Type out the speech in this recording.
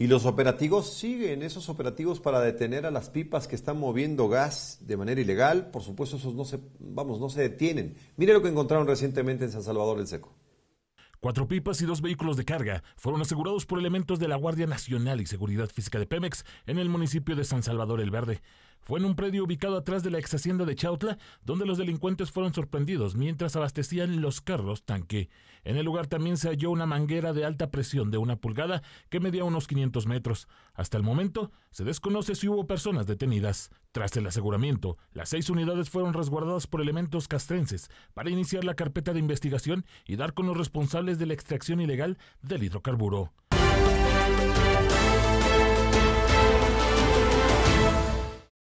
Y los operativos siguen, esos operativos para detener a las pipas que están moviendo gas de manera ilegal, por supuesto esos no se, vamos, no se detienen. Mire lo que encontraron recientemente en San Salvador el Seco. Cuatro pipas y dos vehículos de carga fueron asegurados por elementos de la Guardia Nacional y Seguridad Física de Pemex en el municipio de San Salvador el Verde. Fue en un predio ubicado atrás de la ex hacienda de Chautla, donde los delincuentes fueron sorprendidos mientras abastecían los carros tanque. En el lugar también se halló una manguera de alta presión de una pulgada que medía unos 500 metros. Hasta el momento, se desconoce si hubo personas detenidas. Tras el aseguramiento, las seis unidades fueron resguardadas por elementos castrenses para iniciar la carpeta de investigación y dar con los responsables de la extracción ilegal del hidrocarburo.